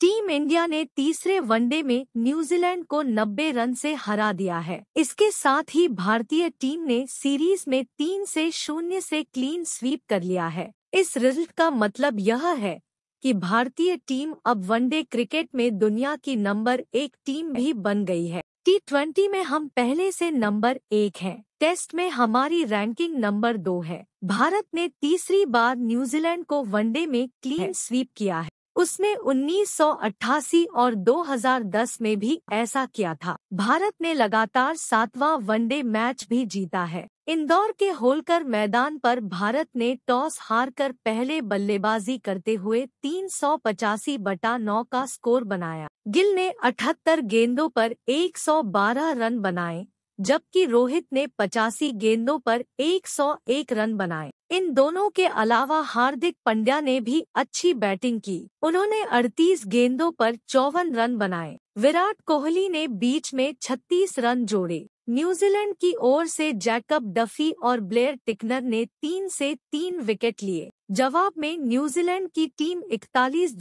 Team India ने तीसरे one day में न्यूजीलैंड को 90 रन से हरा दिया है इसके साथ ही भारतीय टीम ने सीरीज में तीन से शून्य से क्लीन स्वीप कर लिया है इस रिजल्ट का मतलब यह है कि भारतीय टीम अब वनडे क्रिकेट में दुनिया की नंबर एक टीम भी बन गई है टी ट्वेंटी में हम पहले से नंबर एक हैं। टेस्ट में हमारी रैंकिंग नंबर दो है भारत ने तीसरी बार न्यूजीलैंड को वनडे में क्लीन स्वीप किया है उसने 1988 और 2010 में भी ऐसा किया था भारत ने लगातार सातवां वनडे मैच भी जीता है इंदौर के होलकर मैदान पर भारत ने टॉस हारकर पहले बल्लेबाजी करते हुए तीन सौ पचासी बटा नौ का स्कोर बनाया गिल ने 78 गेंदों पर 112 रन बनाए जबकि रोहित ने पचासी गेंदों पर 101 रन बनाए इन दोनों के अलावा हार्दिक पंड्या ने भी अच्छी बैटिंग की उन्होंने 38 गेंदों पर चौवन रन बनाए विराट कोहली ने बीच में 36 रन जोड़े न्यूजीलैंड की ओर से जैकब डफी और ब्लेयर टिकनर ने तीन से तीन विकेट लिए जवाब में न्यूजीलैंड की टीम इकतालीस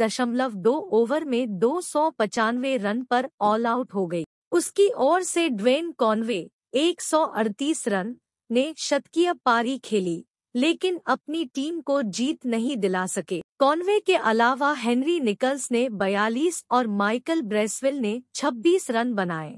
ओवर में दो रन पर ऑल आउट हो गई उसकी ओर से ड्वेन कॉनवे 138 रन ने शतकीय पारी खेली लेकिन अपनी टीम को जीत नहीं दिला सके कॉनवे के अलावा हेनरी निकल्स ने 42 और माइकल ब्रेसवेल ने 26 रन बनाए